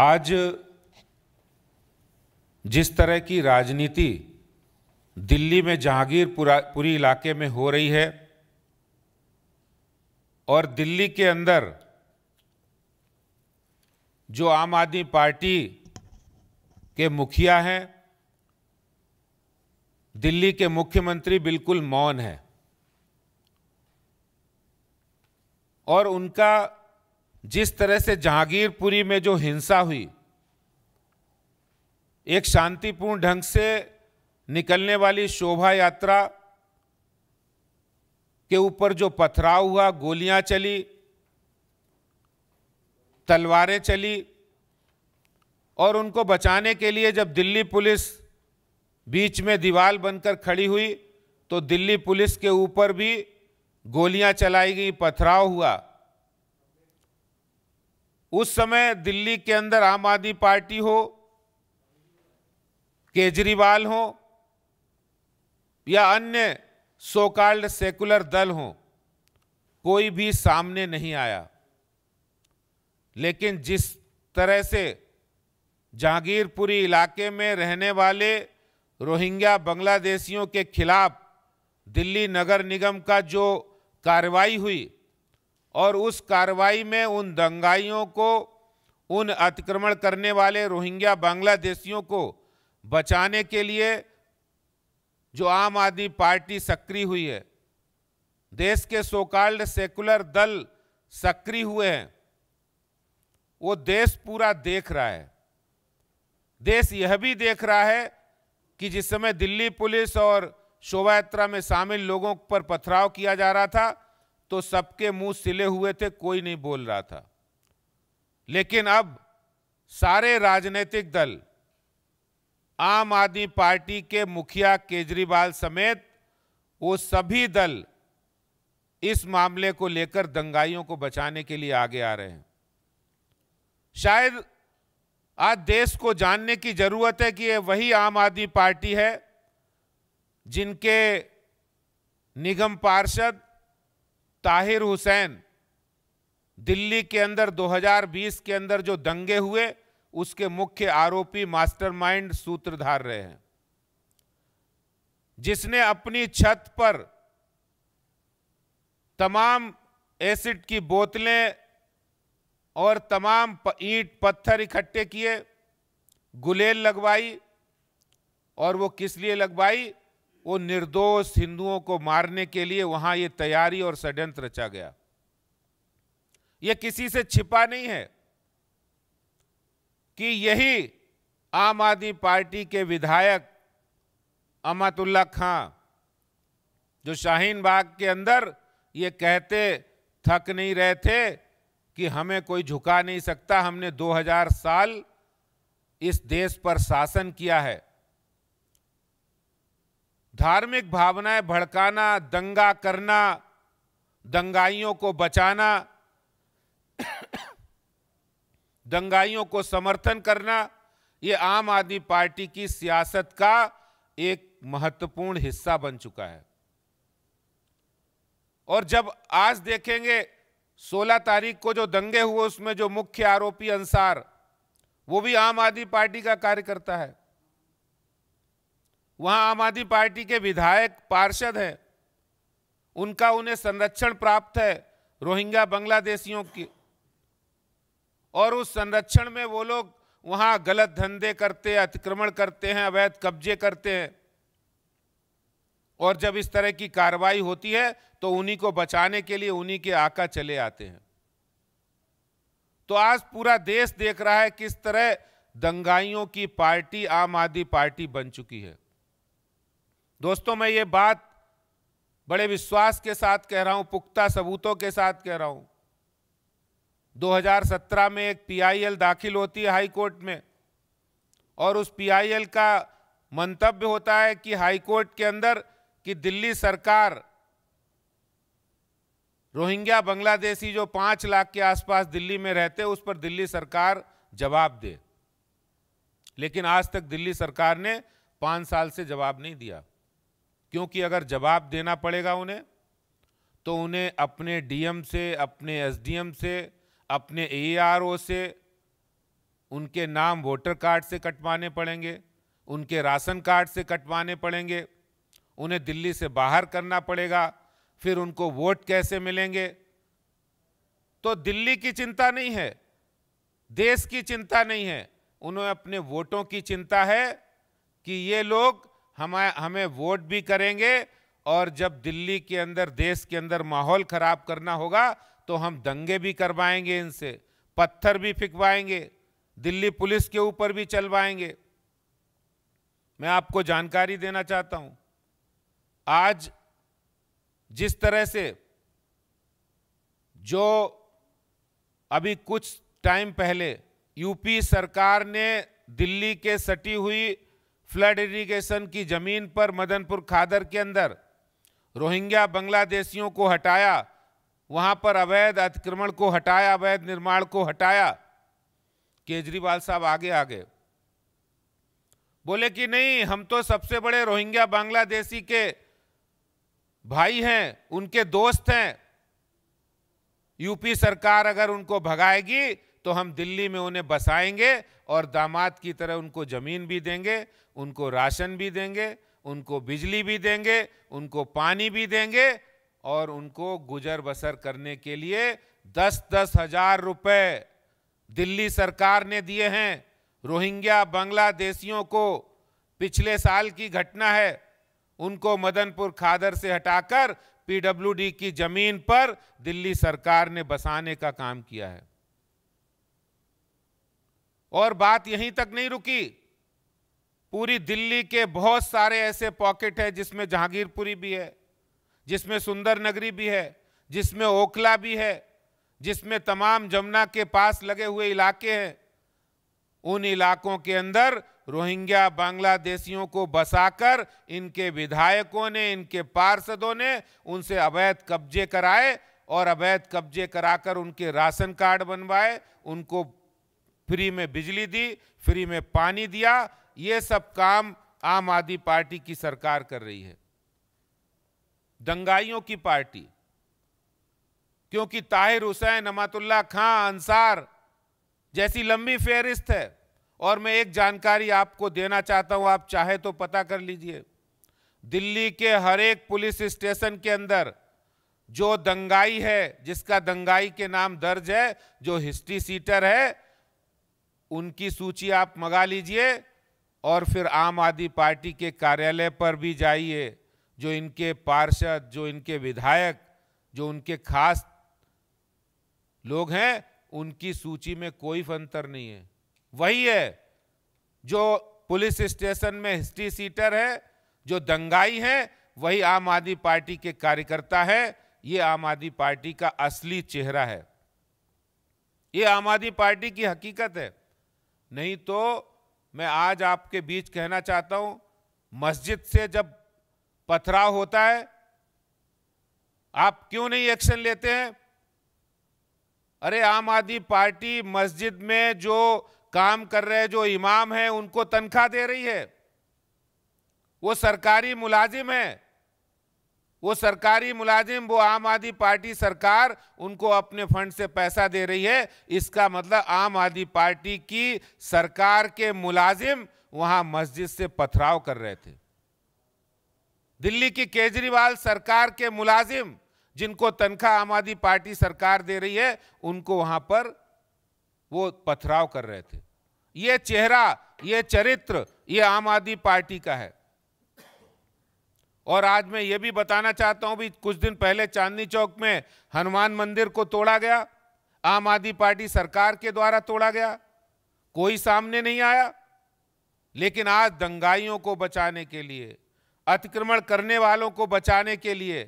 आज जिस तरह की राजनीति दिल्ली में जहांगीरपुरी इलाके में हो रही है और दिल्ली के अंदर जो आम आदमी पार्टी के मुखिया हैं दिल्ली के मुख्यमंत्री बिल्कुल मौन है और उनका जिस तरह से जहांगीरपुरी में जो हिंसा हुई एक शांतिपूर्ण ढंग से निकलने वाली शोभा यात्रा के ऊपर जो पथराव हुआ गोलियां चली तलवारें चली और उनको बचाने के लिए जब दिल्ली पुलिस बीच में दीवार बनकर खड़ी हुई तो दिल्ली पुलिस के ऊपर भी गोलियां चलाई गई पथराव हुआ उस समय दिल्ली के अंदर आम आदमी पार्टी हो केजरीवाल हो या अन्य सोकाल्ड सेकुलर दल हो कोई भी सामने नहीं आया लेकिन जिस तरह से जहांगीरपुरी इलाके में रहने वाले रोहिंग्या बांग्लादेशियों के खिलाफ दिल्ली नगर निगम का जो कार्रवाई हुई और उस कार्रवाई में उन दंगाइयों को उन अतिक्रमण करने वाले रोहिंग्या बांग्लादेशियों को बचाने के लिए जो आम आदमी पार्टी सक्रिय हुई है देश के सोकाल्ड सेकुलर दल सक्रिय हुए हैं वो देश पूरा देख रहा है देश यह भी देख रहा है कि जिस समय दिल्ली पुलिस और शोभा यात्रा में शामिल लोगों पर पथराव किया जा रहा था तो सबके मुंह सिले हुए थे कोई नहीं बोल रहा था लेकिन अब सारे राजनीतिक दल आम आदमी पार्टी के मुखिया केजरीवाल समेत वो सभी दल इस मामले को लेकर दंगाइयों को बचाने के लिए आगे आ रहे हैं शायद आज देश को जानने की जरूरत है कि ये वही आम आदमी पार्टी है जिनके निगम पार्षद ताहिर हुसैन दिल्ली के अंदर 2020 के अंदर जो दंगे हुए उसके मुख्य आरोपी मास्टरमाइंड सूत्रधार रहे हैं जिसने अपनी छत पर तमाम एसिड की बोतलें और तमाम ईंट पत्थर इकट्ठे किए गुलेल लगवाई और वो किस लिए लगवाई वो निर्दोष हिंदुओं को मारने के लिए वहां ये तैयारी और षड्यंत्र रचा गया ये किसी से छिपा नहीं है कि यही आम आदमी पार्टी के विधायक अमातुल्ला खां जो शाहीन बाग के अंदर ये कहते थक नहीं रहे थे कि हमें कोई झुका नहीं सकता हमने 2000 साल इस देश पर शासन किया है धार्मिक भावनाएं भड़काना दंगा करना दंगाइयों को बचाना दंगाइयों को समर्थन करना ये आम आदमी पार्टी की सियासत का एक महत्वपूर्ण हिस्सा बन चुका है और जब आज देखेंगे 16 तारीख को जो दंगे हुए उसमें जो मुख्य आरोपी अंसार वो भी आम आदमी पार्टी का कार्यकर्ता है वहां आम आदमी पार्टी के विधायक पार्षद हैं उनका उन्हें संरक्षण प्राप्त है रोहिंग्या बांग्लादेशियों की और उस संरक्षण में वो लोग वहां गलत धंधे करते अतिक्रमण करते हैं अवैध कब्जे करते हैं और जब इस तरह की कार्रवाई होती है तो उन्हीं को बचाने के लिए उन्हीं के आका चले आते हैं तो आज पूरा देश देख रहा है किस तरह दंगाइयों की पार्टी आम आदमी पार्टी बन चुकी है दोस्तों मैं ये बात बड़े विश्वास के साथ कह रहा हूं पुख्ता सबूतों के साथ कह रहा हूं 2017 में एक पीआईएल दाखिल होती है हाई कोर्ट में और उस पीआईएल का मंतव्य होता है कि हाई कोर्ट के अंदर कि दिल्ली सरकार रोहिंग्या बांग्लादेशी जो पाँच लाख के आसपास दिल्ली में रहते उस पर दिल्ली सरकार जवाब दे लेकिन आज तक दिल्ली सरकार ने पाँच साल से जवाब नहीं दिया क्योंकि अगर जवाब देना पड़ेगा उन्हें तो उन्हें अपने डीएम से अपने एसडीएम से अपने एआरओ से उनके नाम वोटर कार्ड से कटवाने पड़ेंगे उनके राशन कार्ड से कटवाने पड़ेंगे उन्हें दिल्ली से बाहर करना पड़ेगा फिर उनको वोट कैसे मिलेंगे तो दिल्ली की चिंता नहीं है देश की चिंता नहीं है उन्हें अपने वोटों की चिंता है कि ये लोग हम हमें वोट भी करेंगे और जब दिल्ली के अंदर देश के अंदर माहौल खराब करना होगा तो हम दंगे भी करवाएंगे इनसे पत्थर भी फिकवाएंगे दिल्ली पुलिस के ऊपर भी चलवाएंगे मैं आपको जानकारी देना चाहता हूं आज जिस तरह से जो अभी कुछ टाइम पहले यूपी सरकार ने दिल्ली के सटी हुई फ्लड इरिगेशन की जमीन पर मदनपुर खादर के अंदर रोहिंग्या बांग्लादेशियों को हटाया वहां पर अवैध अतिक्रमण को हटाया अवैध निर्माण को हटाया केजरीवाल साहब आगे आगे बोले कि नहीं हम तो सबसे बड़े रोहिंग्या बांग्लादेशी के भाई हैं उनके दोस्त हैं यूपी सरकार अगर उनको भगाएगी तो हम दिल्ली में उन्हें बसाएंगे और दामाद की तरह उनको ज़मीन भी देंगे उनको राशन भी देंगे उनको बिजली भी देंगे उनको पानी भी देंगे और उनको गुजर बसर करने के लिए दस दस हजार रुपये दिल्ली सरकार ने दिए हैं रोहिंग्या बांग्लादेशियों को पिछले साल की घटना है उनको मदनपुर खादर से हटाकर पीडब्ल्यूडी की जमीन पर दिल्ली सरकार ने बसाने का काम किया है और बात यहीं तक नहीं रुकी पूरी दिल्ली के बहुत सारे ऐसे पॉकेट है जिसमें जहांगीरपुरी भी है जिसमें सुंदर नगरी भी है जिसमें ओखला भी है जिसमें तमाम जमुना के पास लगे हुए इलाके हैं उन इलाकों के अंदर रोहिंग्या बांग्लादेशियों को बसाकर इनके विधायकों ने इनके पार्षदों ने उनसे अवैध कब्जे कराए और अवैध कब्जे कराकर उनके राशन कार्ड बनवाए उनको फ्री में बिजली दी फ्री में पानी दिया ये सब काम आम आदमी पार्टी की सरकार कर रही है दंगाइयों की पार्टी क्योंकि ताहिर हुसैन अमातुल्ला खां अंसार जैसी लंबी फहरिस्त है और मैं एक जानकारी आपको देना चाहता हूं आप चाहे तो पता कर लीजिए दिल्ली के हर एक पुलिस स्टेशन के अंदर जो दंगाई है जिसका दंगाई के नाम दर्ज है जो हिस्ट्री सीटर है उनकी सूची आप मंगा लीजिए और फिर आम आदमी पार्टी के कार्यालय पर भी जाइए जो इनके पार्षद जो इनके विधायक जो उनके खास लोग हैं उनकी सूची में कोई अंतर नहीं है वही है जो पुलिस स्टेशन में हिस्ट्री सीटर है जो दंगाई है वही आम आदमी पार्टी के कार्यकर्ता है ये आम आदमी पार्टी का असली चेहरा है ये आम आदमी पार्टी की हकीकत है नहीं तो मैं आज आपके बीच कहना चाहता हूं मस्जिद से जब पथराव होता है आप क्यों नहीं एक्शन लेते हैं अरे आम आदमी पार्टी मस्जिद में जो काम कर रहे जो इमाम हैं उनको तनख्वाह दे रही है वो सरकारी मुलाजिम है वो सरकारी मुलाजिम वो आम आदमी पार्टी सरकार उनको अपने फंड से पैसा दे रही है इसका मतलब आम आदमी पार्टी की सरकार के मुलाजिम वहां मस्जिद से पथराव कर रहे थे दिल्ली की केजरीवाल सरकार के मुलाजिम जिनको तनख्वाह आम आदमी पार्टी सरकार दे रही है उनको वहां पर वो पथराव कर रहे थे ये चेहरा ये चरित्र ये आम आदमी पार्टी का है और आज मैं ये भी बताना चाहता हूँ भी कुछ दिन पहले चांदनी चौक में हनुमान मंदिर को तोड़ा गया आम आदमी पार्टी सरकार के द्वारा तोड़ा गया कोई सामने नहीं आया लेकिन आज दंगाइयों को बचाने के लिए अतिक्रमण करने वालों को बचाने के लिए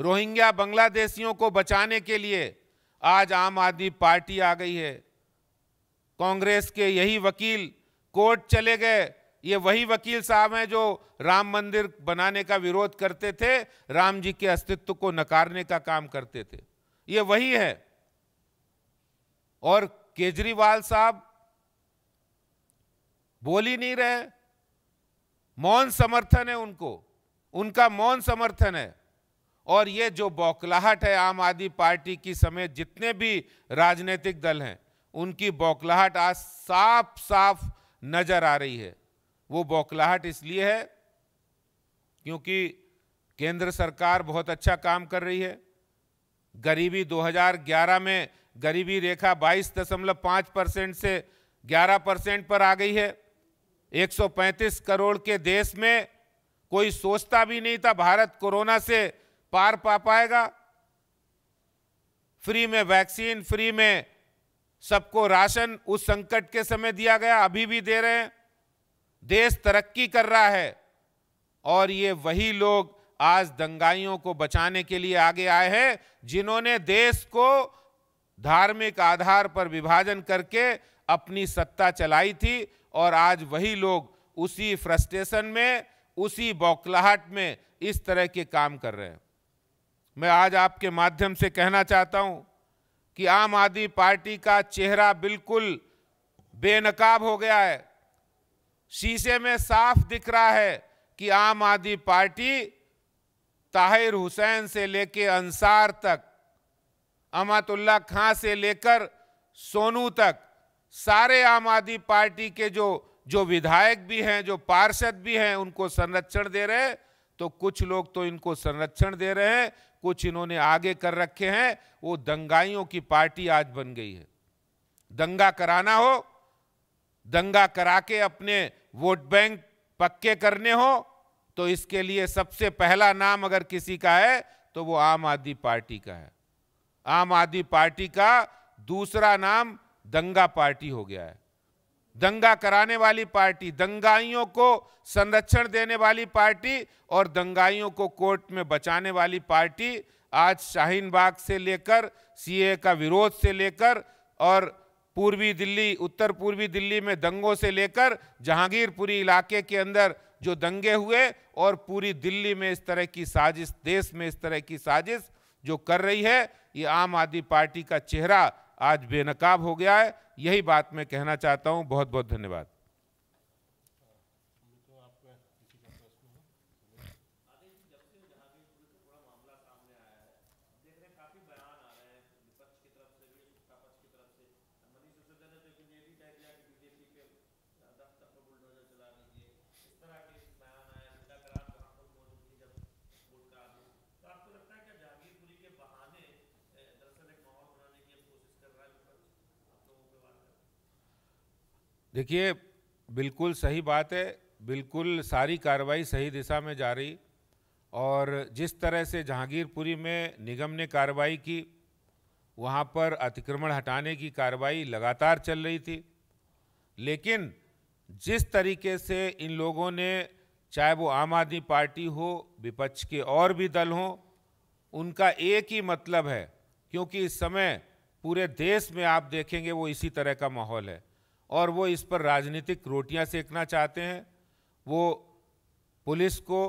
रोहिंग्या बांग्लादेशियों को बचाने के लिए आज आम आदमी पार्टी आ गई है कांग्रेस के यही वकील कोर्ट चले गए ये वही वकील साहब हैं जो राम मंदिर बनाने का विरोध करते थे राम जी के अस्तित्व को नकारने का काम करते थे ये वही है और केजरीवाल साहब बोल ही नहीं रहे मौन समर्थन है उनको उनका मौन समर्थन है और ये जो बौखलाहट है आम आदमी पार्टी की समेत जितने भी राजनीतिक दल हैं उनकी बौखलाहट आज साफ साफ नजर आ रही है वो बौखलाहट इसलिए है क्योंकि केंद्र सरकार बहुत अच्छा काम कर रही है गरीबी 2011 में गरीबी रेखा 22.5 परसेंट से 11 परसेंट पर आ गई है 135 करोड़ के देश में कोई सोचता भी नहीं था भारत कोरोना से पार पा पाएगा फ्री में वैक्सीन फ्री में सबको राशन उस संकट के समय दिया गया अभी भी दे रहे हैं देश तरक्की कर रहा है और ये वही लोग आज दंगाइयों को बचाने के लिए आगे आए हैं जिन्होंने देश को धार्मिक आधार पर विभाजन करके अपनी सत्ता चलाई थी और आज वही लोग उसी फ्रस्ट्रेशन में उसी बौखलाहट में इस तरह के काम कर रहे हैं मैं आज आपके माध्यम से कहना चाहता हूं कि आम आदमी पार्टी का चेहरा बिल्कुल बेनकाब हो गया है शीशे में साफ दिख रहा है कि आम आदमी पार्टी ताहिर हुसैन से लेकर अंसार तक अमातुल्ला खां से लेकर सोनू तक सारे आम आदमी पार्टी के जो जो विधायक भी हैं जो पार्षद भी हैं उनको संरक्षण दे रहे हैं तो कुछ लोग तो इनको संरक्षण दे रहे हैं कुछ इन्होंने आगे कर रखे हैं वो दंगाइयों की पार्टी आज बन गई है दंगा कराना हो दंगा करा के अपने वोट बैंक पक्के करने हो तो इसके लिए सबसे पहला नाम अगर किसी का है तो वो आम आदमी पार्टी का है आम आदमी पार्टी का दूसरा नाम दंगा पार्टी हो गया है दंगा कराने वाली पार्टी दंगाइयों को संरक्षण देने वाली पार्टी और दंगाइयों को कोर्ट में बचाने वाली पार्टी आज शाहीन बाग से लेकर सीए का विरोध से लेकर और पूर्वी दिल्ली उत्तर पूर्वी दिल्ली में दंगों से लेकर जहांगीरपुरी इलाके के अंदर जो दंगे हुए और पूरी दिल्ली में इस तरह की साजिश देश में इस तरह की साजिश जो कर रही है ये आम आदमी पार्टी का चेहरा आज बेनकाब हो गया है यही बात मैं कहना चाहता हूँ बहुत बहुत धन्यवाद देखिए बिल्कुल सही बात है बिल्कुल सारी कार्रवाई सही दिशा में जा रही और जिस तरह से जहांगीरपुरी में निगम ने कार्रवाई की वहाँ पर अतिक्रमण हटाने की कार्रवाई लगातार चल रही थी लेकिन जिस तरीके से इन लोगों ने चाहे वो आम आदमी पार्टी हो विपक्ष के और भी दल हों उनका एक ही मतलब है क्योंकि इस समय पूरे देश में आप देखेंगे वो इसी तरह का माहौल है और वो इस पर राजनीतिक रोटियां सेकना चाहते हैं वो पुलिस को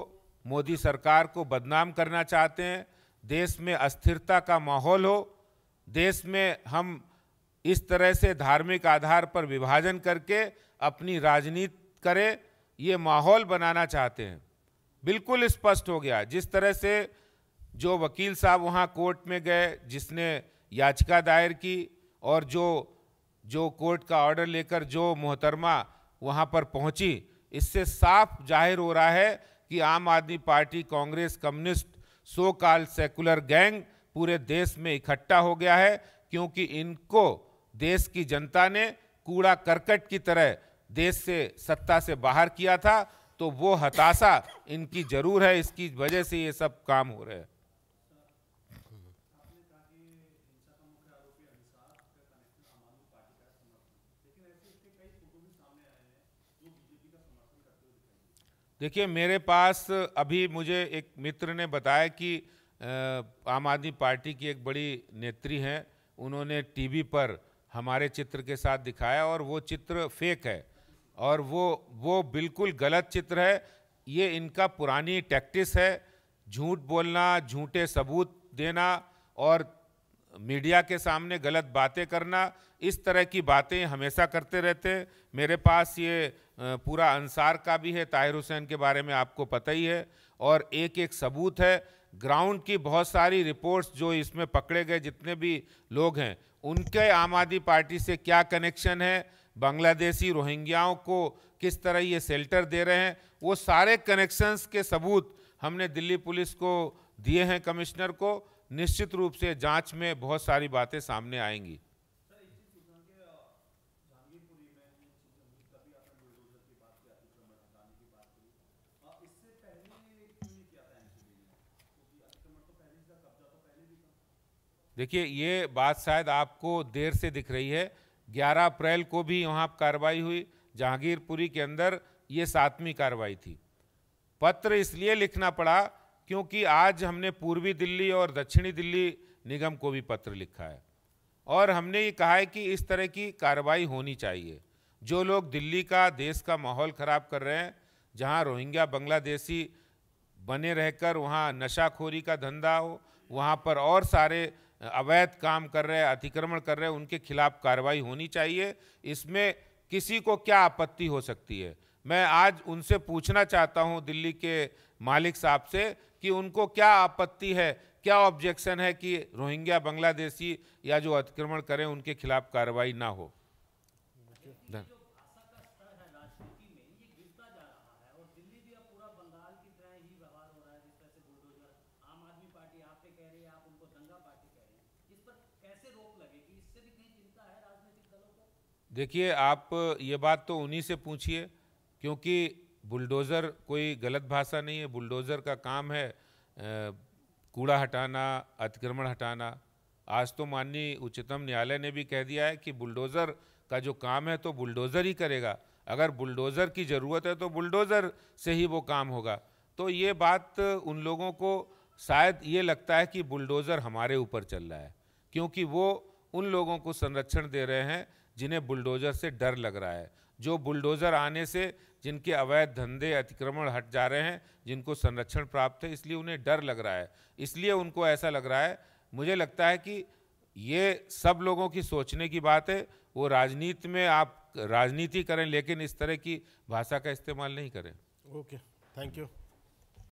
मोदी सरकार को बदनाम करना चाहते हैं देश में अस्थिरता का माहौल हो देश में हम इस तरह से धार्मिक आधार पर विभाजन करके अपनी राजनीति करें ये माहौल बनाना चाहते हैं बिल्कुल स्पष्ट हो गया जिस तरह से जो वकील साहब वहाँ कोर्ट में गए जिसने याचिका दायर की और जो जो कोर्ट का ऑर्डर लेकर जो मोहतरमा वहाँ पर पहुँची इससे साफ जाहिर हो रहा है कि आम आदमी पार्टी कांग्रेस कम्युनिस्ट सो काल सेकुलर गैंग पूरे देश में इकट्ठा हो गया है क्योंकि इनको देश की जनता ने कूड़ा करकट की तरह देश से सत्ता से बाहर किया था तो वो हताशा इनकी जरूर है इसकी वजह से ये सब काम हो रहे हैं देखिए मेरे पास अभी मुझे एक मित्र ने बताया कि आम आदमी पार्टी की एक बड़ी नेत्री हैं उन्होंने टीवी पर हमारे चित्र के साथ दिखाया और वो चित्र फेक है और वो वो बिल्कुल गलत चित्र है ये इनका पुरानी टैक्टिस है झूठ बोलना झूठे सबूत देना और मीडिया के सामने गलत बातें करना इस तरह की बातें हमेशा करते रहते हैं मेरे पास ये पूरा अंसार का भी है ताहिर हुसैन के बारे में आपको पता ही है और एक एक सबूत है ग्राउंड की बहुत सारी रिपोर्ट्स जो इसमें पकड़े गए जितने भी लोग हैं उनके आम आदमी पार्टी से क्या कनेक्शन है बांग्लादेशी रोहिंग्याओं को किस तरह ये सेल्टर दे रहे हैं वो सारे कनेक्शंस के सबूत हमने दिल्ली पुलिस को दिए हैं कमिश्नर को निश्चित रूप से जांच में बहुत सारी बातें सामने आएंगी देखिए ये बात शायद आपको देर से दिख रही है 11 अप्रैल को भी वहाँ कार्रवाई हुई जहांगीरपुरी के अंदर ये सातवीं कार्रवाई थी पत्र इसलिए लिखना पड़ा क्योंकि आज हमने पूर्वी दिल्ली और दक्षिणी दिल्ली निगम को भी पत्र लिखा है और हमने ये कहा है कि इस तरह की कार्रवाई होनी चाहिए जो लोग दिल्ली का देश का माहौल ख़राब कर रहे हैं जहाँ रोहिंग्या बांग्लादेशी बने रहकर वहाँ नशाखोरी का धंधा हो वहाँ पर और सारे अवैध काम कर रहे हैं अतिक्रमण कर रहे हैं उनके खिलाफ कार्रवाई होनी चाहिए इसमें किसी को क्या आपत्ति हो सकती है मैं आज उनसे पूछना चाहता हूं दिल्ली के मालिक साहब से कि उनको क्या आपत्ति है क्या ऑब्जेक्शन है कि रोहिंग्या बांग्लादेशी या जो अतिक्रमण करें उनके खिलाफ कार्रवाई ना हो देखिए आप ये बात तो उन्हीं से पूछिए क्योंकि बुलडोज़र कोई गलत भाषा नहीं है बुलडोज़र का काम है कूड़ा हटाना अतिक्रमण हटाना आज तो माननीय उच्चतम न्यायालय ने भी कह दिया है कि बुलडोज़र का जो काम है तो बुलडोज़र ही करेगा अगर बुलडोज़र की ज़रूरत है तो बुलडोज़र से ही वो काम होगा तो ये बात उन लोगों को शायद ये लगता है कि बुलडोज़र हमारे ऊपर चल रहा है क्योंकि वो उन लोगों को संरक्षण दे रहे हैं जिन्हें बुलडोज़र से डर लग रहा है जो बुलडोज़र आने से जिनके अवैध धंधे अतिक्रमण हट जा रहे हैं जिनको संरक्षण प्राप्त है इसलिए उन्हें डर लग रहा है इसलिए उनको ऐसा लग रहा है मुझे लगता है कि ये सब लोगों की सोचने की बात है वो राजनीति में आप राजनीति करें लेकिन इस तरह की भाषा का इस्तेमाल नहीं करें ओके थैंक यू